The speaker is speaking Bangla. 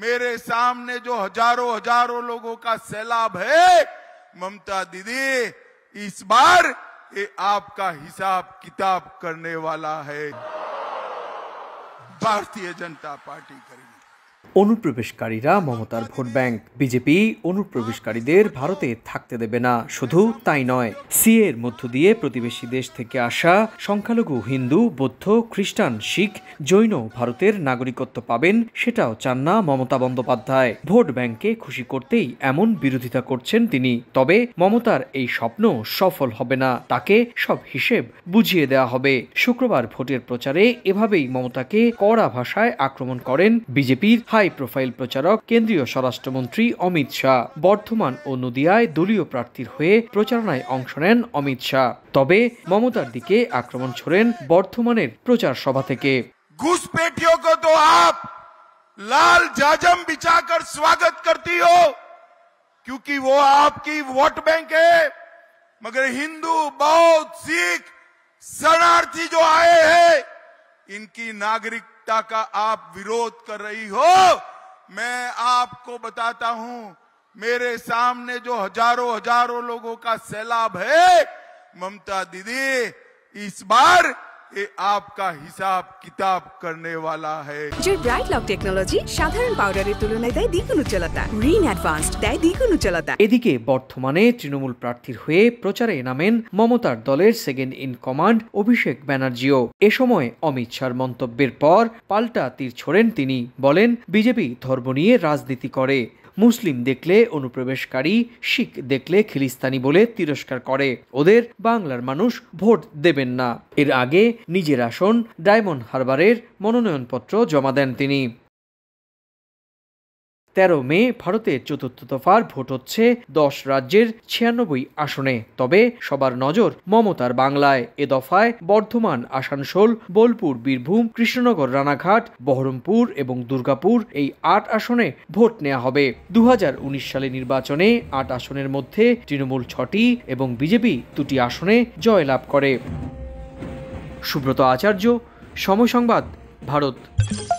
मेरे सामने जो हजारों हजारों लोगों का सैलाब है ममता दीदी इस बार ये आपका हिसाब किताब करने वाला है भारतीय जनता पार्टी करेगी অনুপ্রবেশকারীরা মমতার ভোট ব্যাংক বিজেপি অনুপ্রবেশকারীদের ভারতে থাকতে দেবে না শুধু তাই নয় সিএর মধ্য দিয়ে প্রতিবেশী দেশ থেকে আসা সংখ্যালঘু হিন্দু বৌদ্ধ খ্রিস্টান শিখ জৈন ভারতের নাগরিকত্ব পাবেন সেটাও চান না মমতা বন্দ্যোপাধ্যায় ভোট ব্যাংকে খুশি করতেই এমন বিরোধিতা করছেন তিনি তবে মমতার এই স্বপ্ন সফল হবে না তাকে সব হিসেব বুঝিয়ে দেওয়া হবে শুক্রবার ভোটের প্রচারে এভাবেই মমতাকে কড়া ভাষায় আক্রমণ করেন বিজেপির হাই প্রোফাইল প্রচারক কেন্দ্রীয় স্বরাষ্ট্রমন্ত্রী অমিত শাহ বর্ধমান ও নদিয়ায় দলীয় প্রার্থীর হয়ে প্রচারণায় অংশ নেন অমিত শাহ তবে মমতার দিকে আক্রমণ ছড়েন বর্ধমানের প্রচার সভা থেকে ঘুষপেটিও কো তো আপ লাল जाजम बिछाकर স্বাগত करती हो क्योंकि वो आपकी वोट बैंक है मगर हिंदू बौद्ध सिख शरणार्थी जो इनकी नागरिकता का आप विरोध कर रही हो मैं आपको बताता हूं मेरे सामने जो हजारों हजारों लोगों का सैलाब है ममता दीदी इस बार আপকা হিসাব কিতাব করনে ওয়ালা হ্যায় ব্রাইট লক টেকনোলজি সাধারণ পাউডারের তুলনায় দেয় দ্বিগুণ উজ্জ্বলতা রিন অ্যাডভান্সড দেয় দ্বিগুণ উজ্জ্বলতা এদিকে বর্তমানে তৃণমূল প্রার্থীর হয়ে প্রচারে নামেন মমতার দলের সেকেন্ড ইন কমান্ড অভিষেক ব্যানার্জিও এ সময় অমিত শাহর মন্তব্যের পর পাল্টা তীর ছোড়েন তিনি বলেন বিজেপি ধর্ম নিয়ে রাজনীতি করে মুসলিম দেখলে অনুপ্রবেশকারী শিখ দেখলে খিলিস্তানি বলে তিরস্কার করে ওদের বাংলার মানুষ ভোট দেবেন না এর আগে নিজের আসন ডায়মন্ড হারবারের মনোনয়নপত্র জমা দেন তিনি তেরো মে ভারতের চতুর্থ দফার ভোট হচ্ছে দশ রাজ্যের ছিয়ানব্বই আসনে তবে সবার নজর মমতার বাংলায় এ দফায় বর্ধমান আসানসোল বোলপুর বীরভূম কৃষ্ণনগর রানাঘাট বহরমপুর এবং দুর্গাপুর এই আট আসনে ভোট নেওয়া হবে দু উনিশ সালে নির্বাচনে আট আসনের মধ্যে তৃণমূল ছটি এবং বিজেপি দুটি আসনে জয়লাভ করে সুব্রত আচার্য সময় সংবাদ ভারত